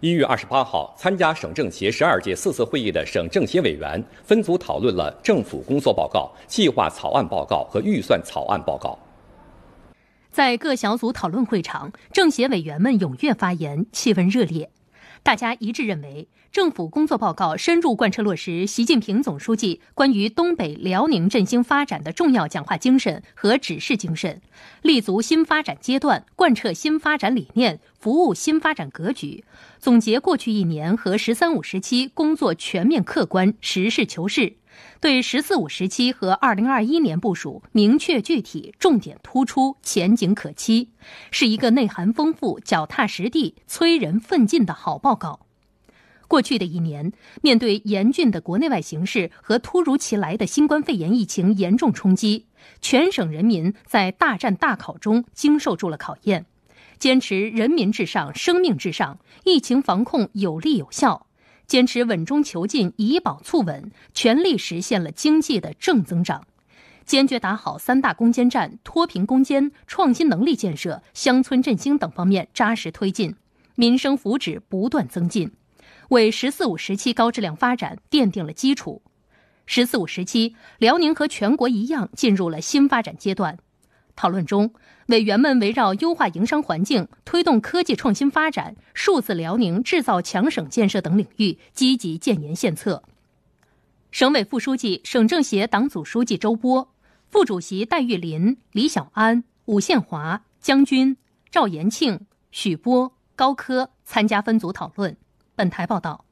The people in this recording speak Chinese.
一月二十八号，参加省政协十二届四次会议的省政协委员分组讨论了政府工作报告、计划草案报告和预算草案报告。在各小组讨论会场，政协委员们踊跃发言，气氛热烈。大家一致认为，政府工作报告深入贯彻落实习近平总书记关于东北辽宁振兴发展的重要讲话精神和指示精神，立足新发展阶段，贯彻新发展理念，服务新发展格局，总结过去一年和“十三五”时期工作，全面客观、实事求是。对“十四五”时期和二零二一年部署明确具体、重点突出、前景可期，是一个内涵丰富、脚踏实地、催人奋进的好报告。过去的一年，面对严峻的国内外形势和突如其来的新冠肺炎疫情严重冲击，全省人民在大战大考中经受住了考验，坚持人民至上、生命至上，疫情防控有力有效。坚持稳中求进，以保促稳，全力实现了经济的正增长。坚决打好三大攻坚战，脱贫攻坚、创新能力建设、乡村振兴等方面扎实推进，民生福祉不断增进，为十四五时期高质量发展奠定了基础。十四五时期，辽宁和全国一样进入了新发展阶段。讨论中，委员们围绕优化营商环境、推动科技创新发展、数字辽宁、制造强省建设等领域，积极建言献策。省委副书记、省政协党组书记周波，副主席戴玉林、李小安、武宪华、江军、赵延庆、许波、高科参加分组讨论。本台报道。